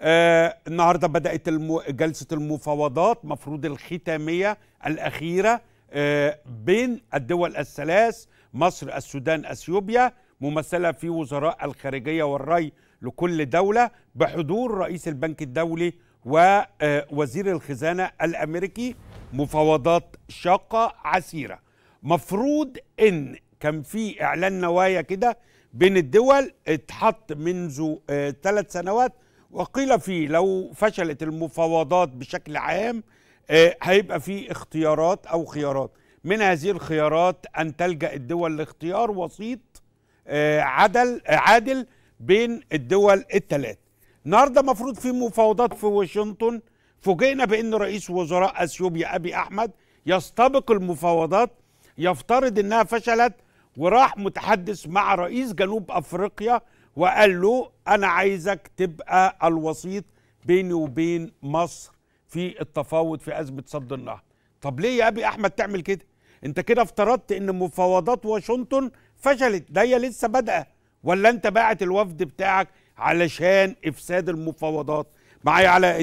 آه، النهارده بدات جلسه المفاوضات مفروض الختاميه الاخيره آه، بين الدول الثلاث مصر السودان اثيوبيا ممثله في وزراء الخارجيه والري لكل دوله بحضور رئيس البنك الدولي ووزير آه، الخزانه الامريكي مفاوضات شاقه عسيره مفروض ان كان في اعلان نوايا كده بين الدول اتحط منذ ثلاث سنوات وقيل فيه لو فشلت المفاوضات بشكل عام آه، هيبقى في اختيارات او خيارات من هذه الخيارات ان تلجا الدول لاختيار وسيط آه، عدل آه، عادل بين الدول الثلاث النهارده المفروض في مفاوضات في واشنطن فوجئنا بان رئيس وزراء اثيوبيا ابي احمد يستبق المفاوضات يفترض انها فشلت وراح متحدث مع رئيس جنوب افريقيا وقال له انا عايزك تبقى الوسيط بيني وبين مصر في التفاوض في ازمه صد النهر طب ليه يا ابي احمد تعمل كده انت كده افترضت ان مفاوضات واشنطن فشلت ده هي لسه بادئه ولا انت باعت الوفد بتاعك علشان افساد المفاوضات معايا على